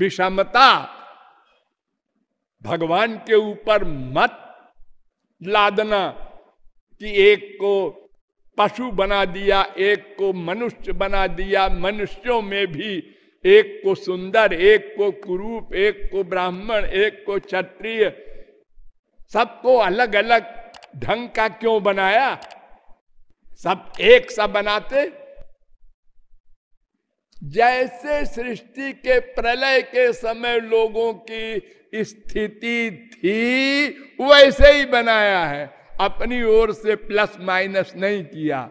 विषमता भगवान के ऊपर मत लादना कि एक को पशु बना दिया एक को मनुष्य बना दिया मनुष्यों में भी एक को सुंदर एक को कुरूप एक को ब्राह्मण एक को क्षत्रिय सबको अलग अलग ढंग का क्यों बनाया सब एक सा बनाते जैसे सृष्टि के प्रलय के समय लोगों की स्थिति थी वैसे ही बनाया है अपनी ओर से प्लस माइनस नहीं किया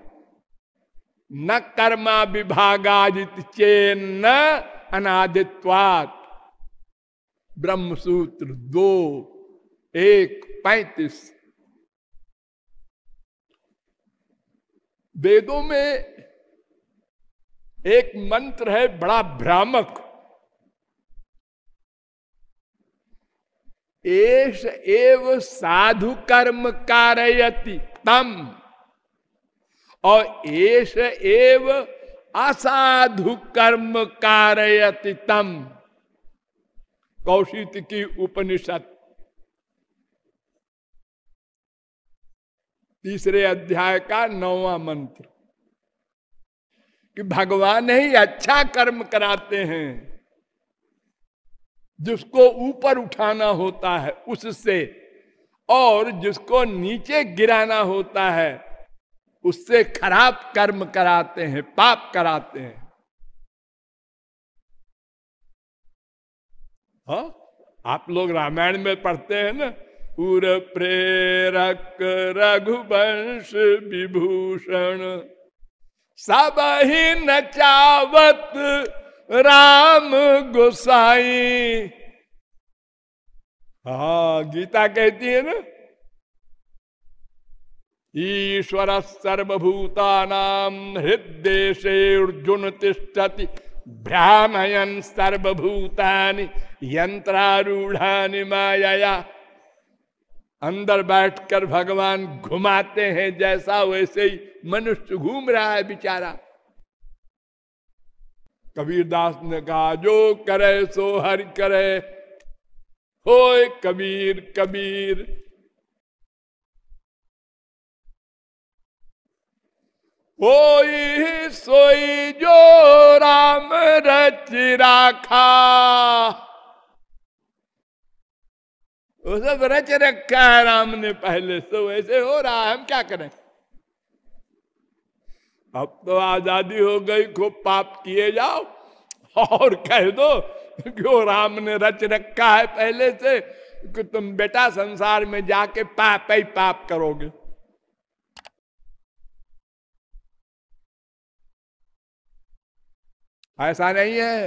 न कर्मा विभागाजित चेन न अनादित्वात सूत्र दो एक पैतीस वेदों में एक मंत्र है बड़ा भ्रामक एश एव साधु कर्म कारयति तम और एश एव असाधु कर्म कारयति तम कौशित की उपनिषद तीसरे अध्याय का नौवा मंत्र कि भगवान ही अच्छा कर्म कराते हैं जिसको ऊपर उठाना होता है उससे और जिसको नीचे गिराना होता है उससे खराब कर्म कराते हैं पाप कराते हैं हा? आप लोग रामायण में पढ़ते हैं ना उर प्रेरक रघुवंश विभूषण सब ही नचावत राम गोसाई हा गीता कहती है ना ईश्वर सर्वभूता हृदय अर्जुन तिष्ठति भ्रामयन सर्वभूतानि यंत्रारूढ़ानि माया अंदर बैठकर भगवान घुमाते हैं जैसा वैसे ही मनुष्य घूम रहा है बेचारा कबीरदास ने कहा जो करे सो हर करे हो कबीर कबीर ओ सोई जो राम रच राखा वो सब रच रखा है राम ने पहले तो वैसे हो रहा है हम क्या करें अब तो आजादी हो गई खूब पाप किए जाओ और कह दो कि वो राम ने रच रखा है पहले से कि तुम बेटा संसार में जाके पाप ही पाप करोगे ऐसा नहीं है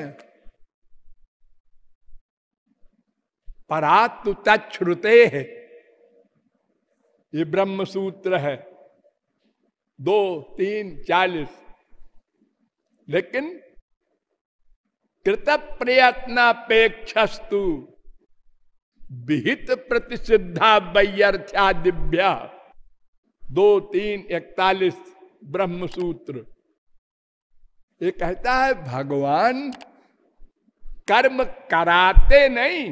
परात्म तछ्रुते है ये ब्रह्म सूत्र है दो तीन चालीस लेकिन कृत अपेक्षस्तु विहित प्रतिसिद्धा वैयर्थ्यादिभ्या दो तीन इकतालीस ब्रह्म सूत्र ये कहता है भगवान कर्म कराते नहीं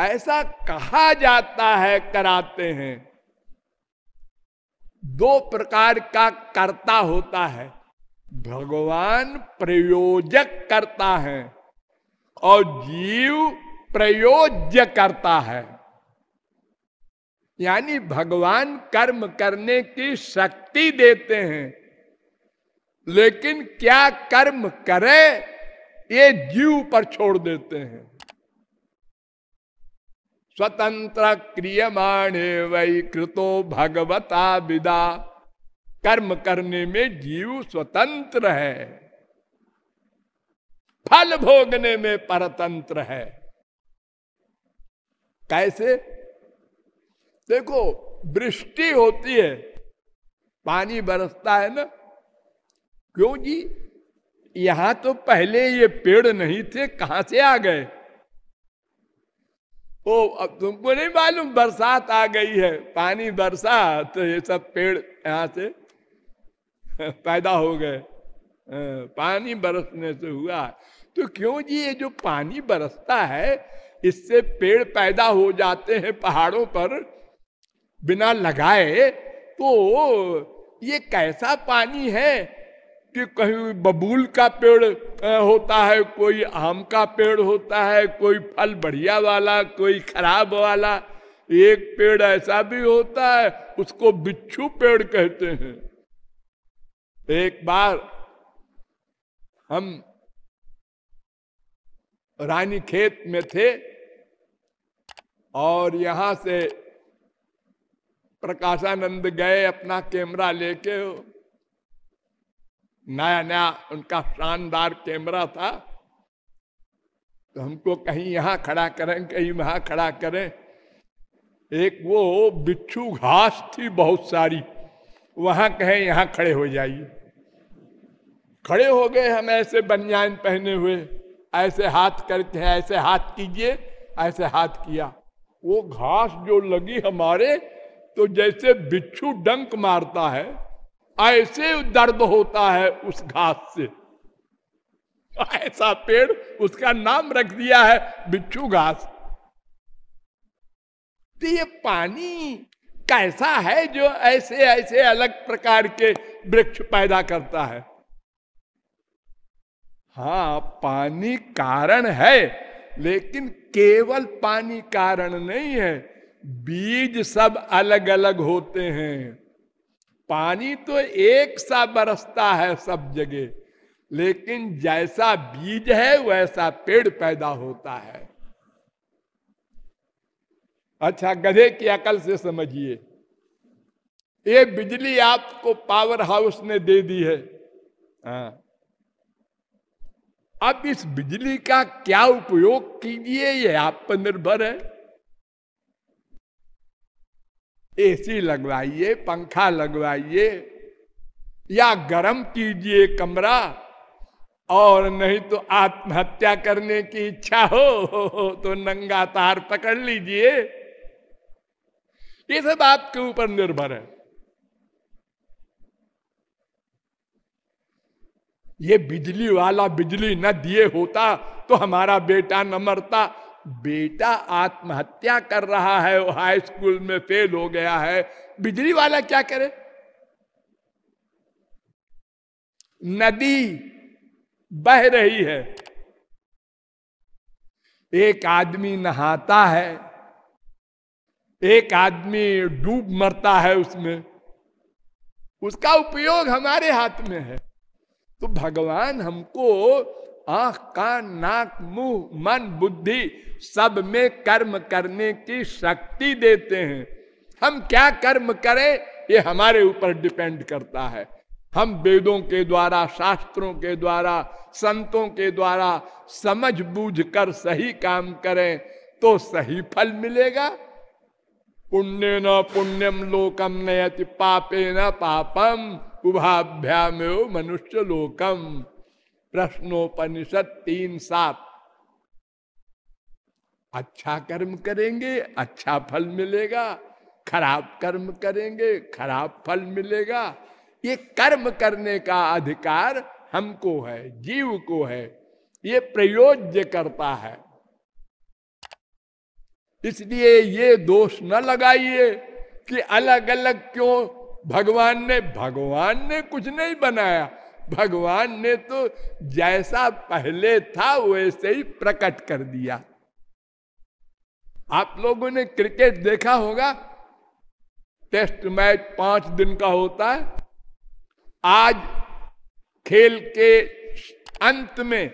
ऐसा कहा जाता है कराते हैं दो प्रकार का कर्ता होता है भगवान प्रयोजक करता है और जीव प्रयोज्य करता है यानी भगवान कर्म करने की शक्ति देते हैं लेकिन क्या कर्म करे ये जीव पर छोड़ देते हैं स्वतंत्र क्रियमाणे वही कृतो भगवता विदा कर्म करने में जीव स्वतंत्र है फल भोगने में परतंत्र है कैसे देखो वृष्टि होती है पानी बरसता है ना क्यों जी यहां तो पहले ये पेड़ नहीं थे कहां से आ गए ओ अब तुमको नहीं मालूम बरसात आ गई है पानी बरसा तो ये सब पेड़ यहाँ से पैदा हो गए पानी बरसने से हुआ तो क्यों जी ये जो पानी बरसता है इससे पेड़ पैदा हो जाते हैं पहाड़ों पर बिना लगाए तो ये कैसा पानी है कि कहीं बबूल का पेड़ होता है कोई आम का पेड़ होता है कोई फल बढ़िया वाला कोई खराब वाला एक पेड़ ऐसा भी होता है उसको बिच्छू पेड़ कहते हैं एक बार हम रानी खेत में थे और यहां से प्रकाशानंद गए अपना कैमरा लेके नया नया उनका शानदार कैमरा था तो हमको कहीं यहां खड़ा करें कहीं वहां खड़ा करें एक वो बिच्छू घास थी बहुत सारी वहां कहें यहां खड़े हो जाइए खड़े हो गए हम ऐसे बनियान पहने हुए ऐसे हाथ करके ऐसे हाथ कीजिए ऐसे हाथ किया वो घास जो लगी हमारे तो जैसे बिच्छू डंक मारता है ऐसे दर्द होता है उस घास से ऐसा पेड़ उसका नाम रख दिया है बिच्छू घास तो ये पानी कैसा है जो ऐसे ऐसे अलग प्रकार के वृक्ष पैदा करता है हा पानी कारण है लेकिन केवल पानी कारण नहीं है बीज सब अलग अलग होते हैं पानी तो एक सा बरसता है सब जगह लेकिन जैसा बीज है वैसा पेड़ पैदा होता है अच्छा गधे की अकल से समझिए ये बिजली आपको पावर हाउस ने दे दी है आ, हाँ। अब इस बिजली का क्या उपयोग कीजिए ये आप पर निर्भर है एसी लगवाइए पंखा लगवाइए या गरम कीजिए कमरा और नहीं तो आत्महत्या करने की इच्छा हो तो नंगा तार पकड़ लीजिए ये सब आपके ऊपर निर्भर है ये बिजली वाला बिजली न दिए होता तो हमारा बेटा न मरता बेटा आत्महत्या कर रहा है वो हाई स्कूल में फेल हो गया है बिजली वाला क्या करे नदी बह रही है एक आदमी नहाता है एक आदमी डूब मरता है उसमें उसका उपयोग हमारे हाथ में है तो भगवान हमको आख कान नाक मुंह मन बुद्धि सब में कर्म करने की शक्ति देते हैं हम क्या कर्म करें ये हमारे ऊपर डिपेंड करता है हम वेदों के द्वारा शास्त्रों के द्वारा संतों के द्वारा समझ बूझ कर सही काम करें तो सही फल मिलेगा पुण्य न पुण्यम लोकम नयति पापे न पापम उभाभ्याम मनुष्य लोकम प्रश्नोपनिषद तीन सात अच्छा कर्म करेंगे अच्छा फल मिलेगा खराब कर्म करेंगे खराब फल मिलेगा ये कर्म करने का अधिकार हमको है जीव को है ये प्रयोज्य करता है इसलिए ये दोष न लगाइए कि अलग अलग क्यों भगवान ने भगवान ने कुछ नहीं बनाया भगवान ने तो जैसा पहले था वैसे ही प्रकट कर दिया आप लोगों ने क्रिकेट देखा होगा टेस्ट मैच पांच दिन का होता है आज खेल के अंत में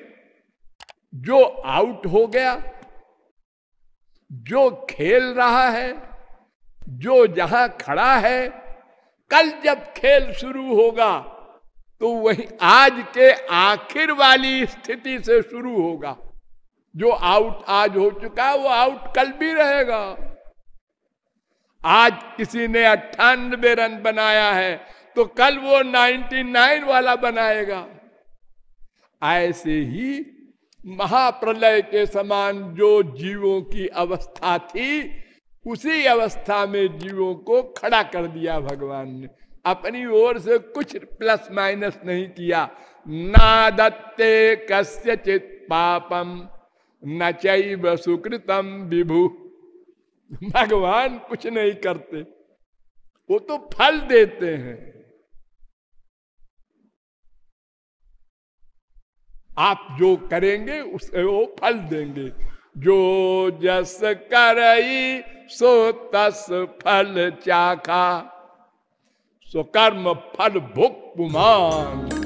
जो आउट हो गया जो खेल रहा है जो जहां खड़ा है कल जब खेल शुरू होगा तो वही आज के आखिर वाली स्थिति से शुरू होगा जो आउट आज हो चुका वो आउट कल भी रहेगा आज किसी ने अट्ठानबे रन बनाया है तो कल वो 99 वाला बनाएगा ऐसे ही महाप्रलय के समान जो जीवों की अवस्था थी उसी अवस्था में जीवों को खड़ा कर दिया भगवान ने अपनी ओर से कुछ प्लस माइनस नहीं किया ना दत्ते कस्य चित पापम न चैव सुकृतम विभु भगवान कुछ नहीं करते वो तो फल देते हैं आप जो करेंगे उसे वो फल देंगे जो जस करई सो तस फल चाखा स्वकर्म फल भुक्मान